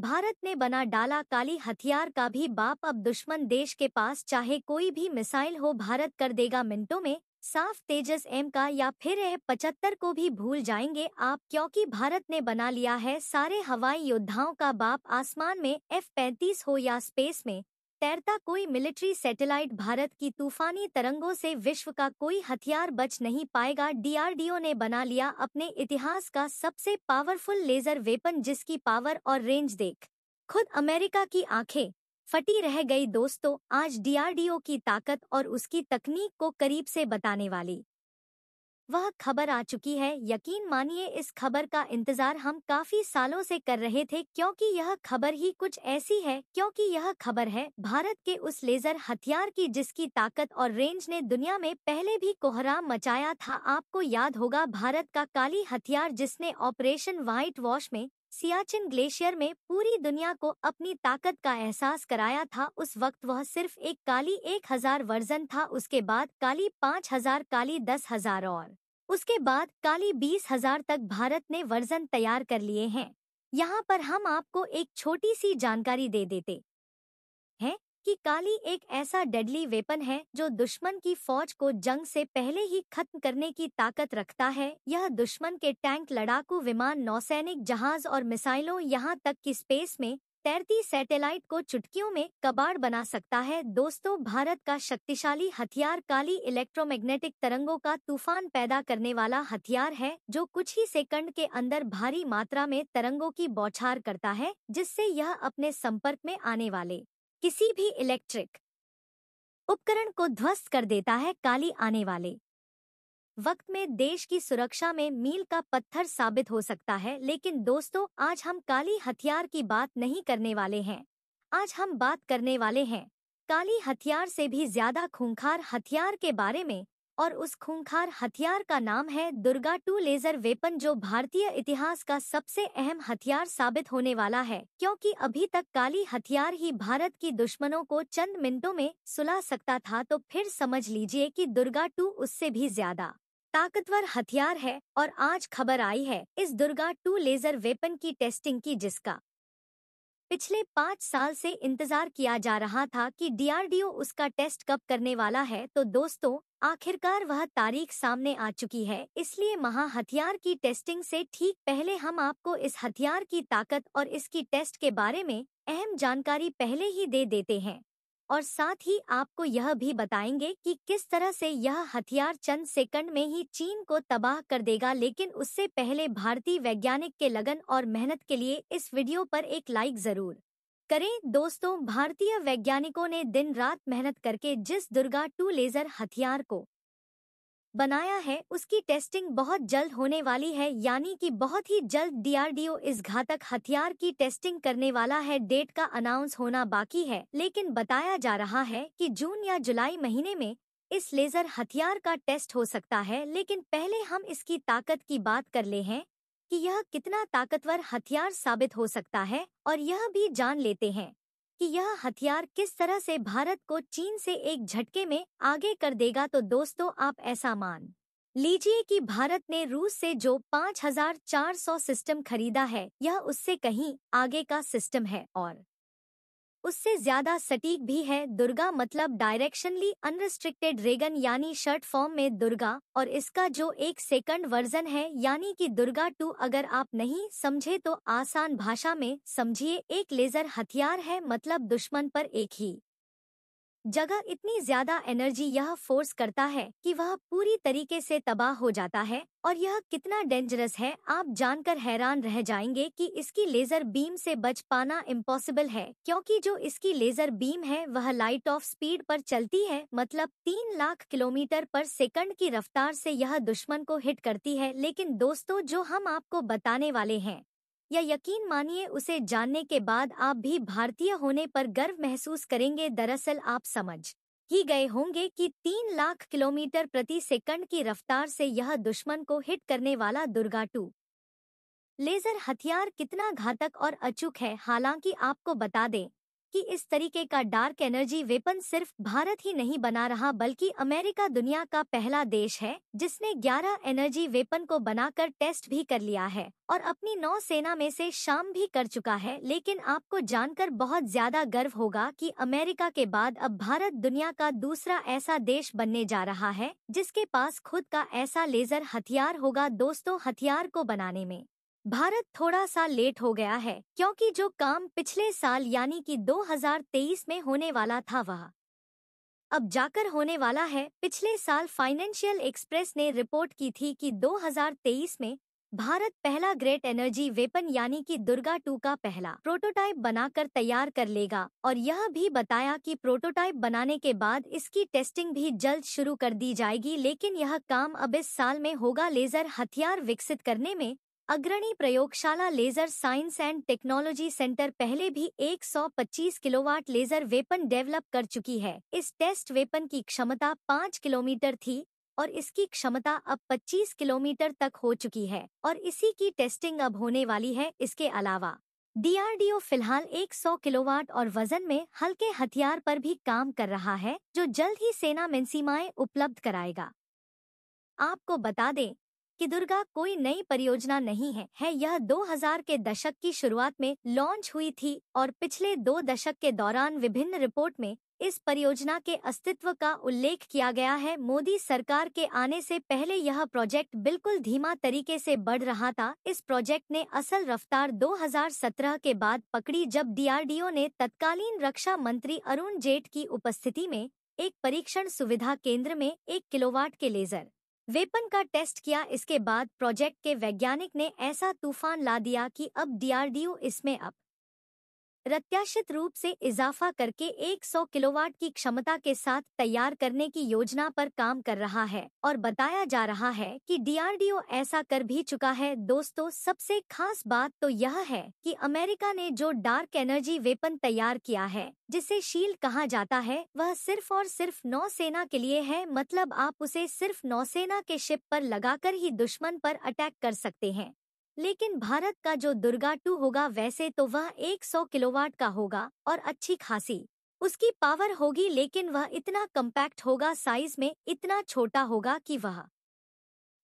भारत ने बना डाला काली हथियार का भी बाप अब दुश्मन देश के पास चाहे कोई भी मिसाइल हो भारत कर देगा मिनटों में साफ तेजस एम का या फिर यह पचहत्तर को भी भूल जाएंगे आप क्योंकि भारत ने बना लिया है सारे हवाई योद्धाओं का बाप आसमान में एफ पैंतीस हो या स्पेस में तैरता कोई मिलिट्री सैटेलाइट भारत की तूफानी तरंगों से विश्व का कोई हथियार बच नहीं पाएगा डीआरडीओ ने बना लिया अपने इतिहास का सबसे पावरफुल लेजर वेपन जिसकी पावर और रेंज देख खुद अमेरिका की आंखें फटी रह गई दोस्तों आज डीआरडीओ की ताकत और उसकी तकनीक को करीब से बताने वाली वह खबर आ चुकी है यकीन मानिए इस खबर का इंतजार हम काफी सालों से कर रहे थे क्योंकि यह खबर ही कुछ ऐसी है क्योंकि यह खबर है भारत के उस लेजर हथियार की जिसकी ताकत और रेंज ने दुनिया में पहले भी कोहराम मचाया था आपको याद होगा भारत का काली हथियार जिसने ऑपरेशन व्हाइट वॉश में सियाचिन ग्लेशियर में पूरी दुनिया को अपनी ताकत का एहसास कराया था उस वक्त वह सिर्फ एक काली एक हजार वर्जन था उसके बाद काली पाँच हजार काली दस हजार और उसके बाद काली बीस हजार तक भारत ने वर्जन तैयार कर लिए हैं यहाँ पर हम आपको एक छोटी सी जानकारी दे देते हैं कि काली एक ऐसा डेडली वेपन है जो दुश्मन की फौज को जंग से पहले ही खत्म करने की ताकत रखता है यह दुश्मन के टैंक लड़ाकू विमान नौसैनिक जहाज और मिसाइलों यहाँ तक कि स्पेस में तैरती सैटेलाइट को चुटकियों में कबाड़ बना सकता है दोस्तों भारत का शक्तिशाली हथियार काली इलेक्ट्रोमैग्नेटिक तरंगों का तूफान पैदा करने वाला हथियार है जो कुछ ही सेकंड के अंदर भारी मात्रा में तरंगों की बौछार करता है जिससे यह अपने संपर्क में आने वाले किसी भी इलेक्ट्रिक उपकरण को ध्वस्त कर देता है काली आने वाले वक्त में देश की सुरक्षा में मील का पत्थर साबित हो सकता है लेकिन दोस्तों आज हम काली हथियार की बात नहीं करने वाले हैं आज हम बात करने वाले हैं काली हथियार से भी ज्यादा खूंखार हथियार के बारे में और उस खूंखार हथियार का नाम है दुर्गा टू लेजर वेपन जो भारतीय इतिहास का सबसे अहम हथियार साबित होने वाला है क्योंकि अभी तक काली हथियार ही भारत की दुश्मनों को चंद मिनटों में सुला सकता था तो फिर समझ लीजिए कि दुर्गा टू उससे भी ज्यादा ताकतवर हथियार है और आज खबर आई है इस दुर्गा टू लेजर वेपन की टेस्टिंग की जिसका पिछले पाँच साल से इंतजार किया जा रहा था कि डीआरडीओ उसका टेस्ट कब करने वाला है तो दोस्तों आखिरकार वह तारीख सामने आ चुकी है इसलिए महा हथियार की टेस्टिंग से ठीक पहले हम आपको इस हथियार की ताकत और इसकी टेस्ट के बारे में अहम जानकारी पहले ही दे देते हैं और साथ ही आपको यह भी बताएंगे कि किस तरह से यह हथियार चंद सेकंड में ही चीन को तबाह कर देगा लेकिन उससे पहले भारतीय वैज्ञानिक के लगन और मेहनत के लिए इस वीडियो पर एक लाइक जरूर करें दोस्तों भारतीय वैज्ञानिकों ने दिन रात मेहनत करके जिस दुर्गा टू लेजर हथियार को बनाया है उसकी टेस्टिंग बहुत जल्द होने वाली है यानी कि बहुत ही जल्द डीआरडीओ इस घातक हथियार की टेस्टिंग करने वाला है डेट का अनाउंस होना बाकी है लेकिन बताया जा रहा है कि जून या जुलाई महीने में इस लेजर हथियार का टेस्ट हो सकता है लेकिन पहले हम इसकी ताकत की बात कर ले हैं कि यह कितना ताकतवर हथियार साबित हो सकता है और यह भी जान लेते हैं कि यह हथियार किस तरह से भारत को चीन से एक झटके में आगे कर देगा तो दोस्तों आप ऐसा मान लीजिए कि भारत ने रूस से जो 5400 सिस्टम खरीदा है यह उससे कहीं आगे का सिस्टम है और उससे ज्यादा सटीक भी है दुर्गा मतलब डायरेक्शनली अनरिस्ट्रिक्टेड रेगन यानी शर्ट फॉर्म में दुर्गा और इसका जो एक सेकंड वर्जन है यानी कि दुर्गा टू अगर आप नहीं समझे तो आसान भाषा में समझिए एक लेजर हथियार है मतलब दुश्मन पर एक ही जगह इतनी ज्यादा एनर्जी यह फोर्स करता है कि वह पूरी तरीके से तबाह हो जाता है और यह कितना डेंजरस है आप जानकर हैरान रह जाएंगे कि इसकी लेजर बीम से बच पाना इम्पॉसिबल है क्योंकि जो इसकी लेजर बीम है वह लाइट ऑफ स्पीड पर चलती है मतलब तीन लाख किलोमीटर पर सेकंड की रफ्तार से यह दुश्मन को हिट करती है लेकिन दोस्तों जो हम आपको बताने वाले हैं या यकीन मानिए उसे जानने के बाद आप भी भारतीय होने पर गर्व महसूस करेंगे दरअसल आप समझ ही गए होंगे कि तीन लाख किलोमीटर प्रति सेकंड की रफ्तार से यह दुश्मन को हिट करने वाला दुर्गा टू लेजर हथियार कितना घातक और अचूक है हालांकि आपको बता दें कि इस तरीके का डार्क एनर्जी वेपन सिर्फ भारत ही नहीं बना रहा बल्कि अमेरिका दुनिया का पहला देश है जिसने 11 एनर्जी वेपन को बनाकर टेस्ट भी कर लिया है और अपनी नौ सेना में से शाम भी कर चुका है लेकिन आपको जानकर बहुत ज्यादा गर्व होगा कि अमेरिका के बाद अब भारत दुनिया का दूसरा ऐसा देश बनने जा रहा है जिसके पास खुद का ऐसा लेजर हथियार होगा दोस्तों हथियार को बनाने में भारत थोड़ा सा लेट हो गया है क्योंकि जो काम पिछले साल यानी कि 2023 में होने वाला था वह अब जाकर होने वाला है पिछले साल फाइनेंशियल एक्सप्रेस ने रिपोर्ट की थी कि 2023 में भारत पहला ग्रेट एनर्जी वेपन यानी कि दुर्गा टू का पहला प्रोटोटाइप बनाकर तैयार कर लेगा और यह भी बताया कि प्रोटोटाइप बनाने के बाद इसकी टेस्टिंग भी जल्द शुरू कर दी जाएगी लेकिन यह काम अब इस साल में होगा लेजर हथियार विकसित करने में अग्रणी प्रयोगशाला laser science and technology centre पहले भी 125 किलोवाट लेजर वेपन डेवलप कर चुकी है इस टेस्ट वेपन की क्षमता 5 किलोमीटर थी और इसकी क्षमता अब 25 किलोमीटर तक हो चुकी है और इसी की टेस्टिंग अब होने वाली है इसके अलावा डीआरडीओ फिलहाल 100 किलोवाट और वजन में हल्के हथियार पर भी काम कर रहा है जो जल्द ही सेना में उपलब्ध कराएगा आपको बता दें कि दुर्गा कोई नई परियोजना नहीं है, है यह 2000 के दशक की शुरुआत में लॉन्च हुई थी और पिछले दो दशक के दौरान विभिन्न रिपोर्ट में इस परियोजना के अस्तित्व का उल्लेख किया गया है मोदी सरकार के आने से पहले यह प्रोजेक्ट बिल्कुल धीमा तरीके से बढ़ रहा था इस प्रोजेक्ट ने असल रफ्तार 2017 के बाद पकड़ी जब डीआरडीओ ने तत्कालीन रक्षा मंत्री अरुण जेट की उपस्थिति में एक परीक्षण सुविधा केंद्र में एक किलोवाट के लेजर वेपन का टेस्ट किया इसके बाद प्रोजेक्ट के वैज्ञानिक ने ऐसा तूफान ला दिया कि अब डीआरडीओ इसमें अब प्रत्याशित रूप से इजाफा करके 100 किलोवाट की क्षमता के साथ तैयार करने की योजना पर काम कर रहा है और बताया जा रहा है कि डीआरडीओ ऐसा कर भी चुका है दोस्तों सबसे खास बात तो यह है कि अमेरिका ने जो डार्क एनर्जी वेपन तैयार किया है जिसे शील्ड कहा जाता है वह सिर्फ और सिर्फ नौसेना के लिए है मतलब आप उसे सिर्फ नौसेना के शिप पर लगाकर ही दुश्मन पर अटैक कर सकते हैं लेकिन भारत का जो दुर्गा टू होगा वैसे तो वह 100 किलोवाट का होगा और अच्छी खासी उसकी पावर होगी लेकिन वह इतना कम्पैक्ट होगा साइज में इतना छोटा होगा कि वह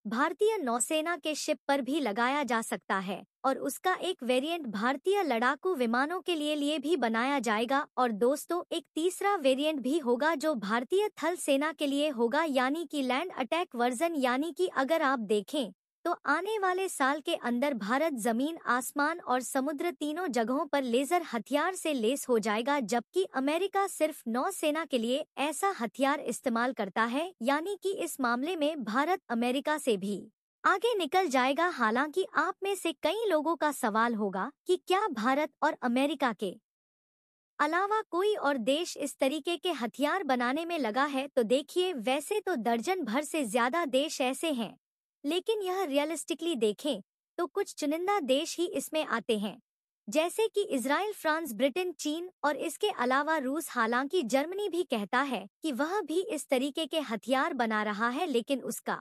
भारतीय नौसेना के शिप पर भी लगाया जा सकता है और उसका एक वेरिएंट भारतीय लड़ाकू विमानों के लिए लिए भी बनाया जाएगा और दोस्तों एक तीसरा वेरिएंट भी होगा जो भारतीय थल सेना के लिए होगा यानी कि लैंड अटैक वर्जन यानी कि अगर आप देखें तो आने वाले साल के अंदर भारत जमीन आसमान और समुद्र तीनों जगहों पर लेजर हथियार से लेस हो जाएगा जबकि अमेरिका सिर्फ नौसेना के लिए ऐसा हथियार इस्तेमाल करता है यानी कि इस मामले में भारत अमेरिका से भी आगे निकल जाएगा हालांकि आप में से कई लोगों का सवाल होगा कि क्या भारत और अमेरिका के अलावा कोई और देश इस तरीके के हथियार बनाने में लगा है तो देखिए वैसे तो दर्जन भर से ज्यादा देश ऐसे हैं लेकिन यह रियलिस्टिकली देखें तो कुछ चुनिंदा देश ही इसमें आते हैं जैसे कि इसराइल फ्रांस ब्रिटेन चीन और इसके अलावा रूस हालांकि जर्मनी भी कहता है कि वह भी इस तरीके के हथियार बना रहा है लेकिन उसका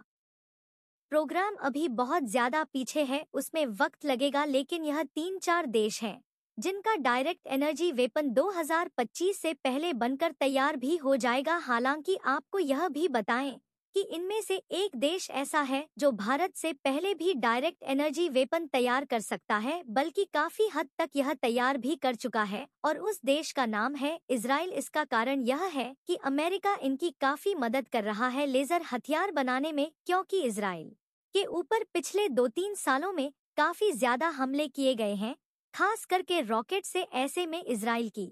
प्रोग्राम अभी बहुत ज्यादा पीछे है उसमें वक्त लगेगा लेकिन यह तीन चार देश हैं जिनका डायरेक्ट एनर्जी वेपन 2025 से पहले बनकर तैयार भी हो जाएगा हालांकि आपको यह भी बताएं कि इनमें से एक देश ऐसा है जो भारत से पहले भी डायरेक्ट एनर्जी वेपन तैयार कर सकता है बल्कि काफी हद तक यह तैयार भी कर चुका है और उस देश का नाम है इसराइल इसका कारण यह है कि अमेरिका इनकी काफी मदद कर रहा है लेजर हथियार बनाने में क्योंकि इसराइल के ऊपर पिछले दो तीन सालों में काफी ज्यादा हमले किए गए हैं खास करके रॉकेट से ऐसे में इसराइल की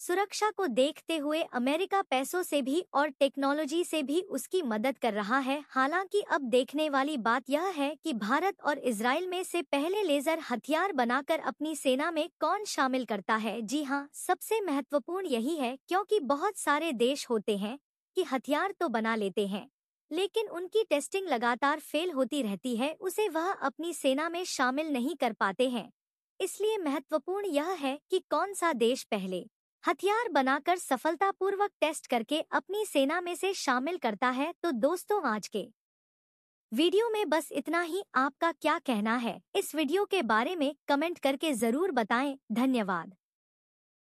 सुरक्षा को देखते हुए अमेरिका पैसों से भी और टेक्नोलॉजी से भी उसकी मदद कर रहा है हालांकि अब देखने वाली बात यह है कि भारत और इसराइल में से पहले लेजर हथियार बनाकर अपनी सेना में कौन शामिल करता है जी हाँ सबसे महत्वपूर्ण यही है क्योंकि बहुत सारे देश होते हैं कि हथियार तो बना लेते हैं लेकिन उनकी टेस्टिंग लगातार फेल होती रहती है उसे वह अपनी सेना में शामिल नहीं कर पाते हैं इसलिए महत्वपूर्ण यह है कि कौन सा देश पहले हथियार बनाकर सफलतापूर्वक टेस्ट करके अपनी सेना में से शामिल करता है तो दोस्तों आज के वीडियो में बस इतना ही आपका क्या कहना है इस वीडियो के बारे में कमेंट करके जरूर बताएं धन्यवाद